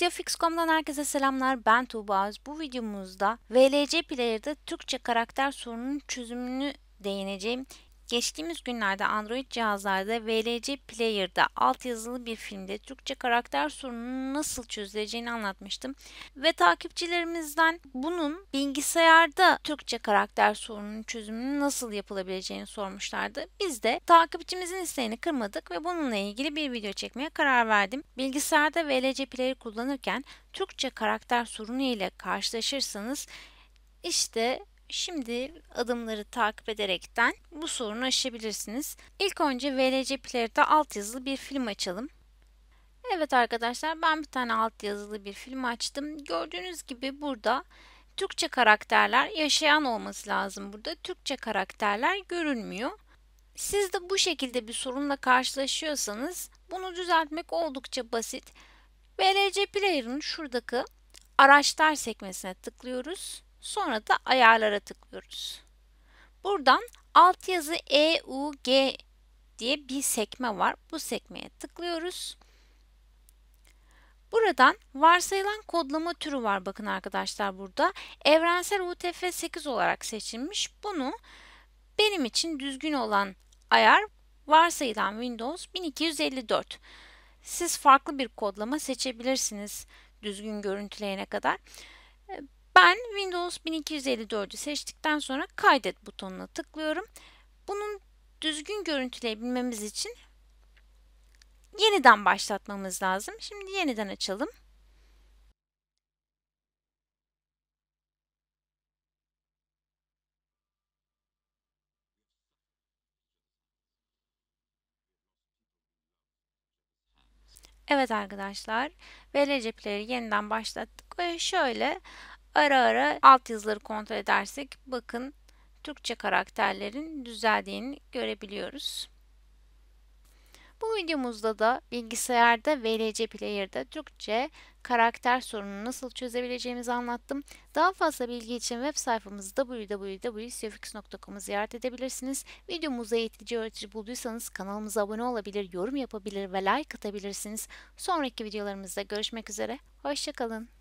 Asyafix.com'dan herkese selamlar. Ben Tuğba Öz. Bu videomuzda VLC Player'da Türkçe karakter sorununun çözümünü değineceğim. Geçtiğimiz günlerde Android cihazlarda VLC Player'da alt yazılı bir filmde Türkçe karakter sorununun nasıl çözüleceğini anlatmıştım. Ve takipçilerimizden bunun bilgisayarda Türkçe karakter sorununun çözümünün nasıl yapılabileceğini sormuşlardı. Biz de takipçimizin isteğini kırmadık ve bununla ilgili bir video çekmeye karar verdim. Bilgisayarda VLC Player kullanırken Türkçe karakter sorunu ile karşılaşırsanız işte Şimdi adımları takip ederekten bu sorunu aşabilirsiniz. İlk önce VLC Player'da altyazılı bir film açalım. Evet arkadaşlar ben bir tane altyazılı bir film açtım. Gördüğünüz gibi burada Türkçe karakterler yaşayan olması lazım burada. Türkçe karakterler görünmüyor. Siz de bu şekilde bir sorunla karşılaşıyorsanız bunu düzeltmek oldukça basit. VLC Player'ın şuradaki araçlar sekmesine tıklıyoruz. Sonra da ayarlara tıklıyoruz. Buradan altyazı EUG diye bir sekme var. Bu sekmeye tıklıyoruz. Buradan varsayılan kodlama türü var bakın arkadaşlar burada. Evrensel UTF-8 olarak seçilmiş. Bunu benim için düzgün olan ayar varsayılan Windows 1254. Siz farklı bir kodlama seçebilirsiniz düzgün görüntüleyene kadar. Ben Windows 1254'ü seçtikten sonra kaydet butonuna tıklıyorum. Bunun düzgün görüntüleyebilmemiz için yeniden başlatmamız lazım. Şimdi yeniden açalım. Evet arkadaşlar, VLC Player'ı yeniden başlattık ve şöyle Ara ara alt yazıları kontrol edersek bakın Türkçe karakterlerin düzeldiğini görebiliyoruz. Bu videomuzda da bilgisayarda VLC Player'da Türkçe karakter sorununu nasıl çözebileceğimizi anlattım. Daha fazla bilgi için web sayfamızı www.siyofix.com'u ziyaret edebilirsiniz. Videomuzu eğitici öğretici bulduysanız kanalımıza abone olabilir, yorum yapabilir ve like atabilirsiniz. Sonraki videolarımızda görüşmek üzere, hoşçakalın.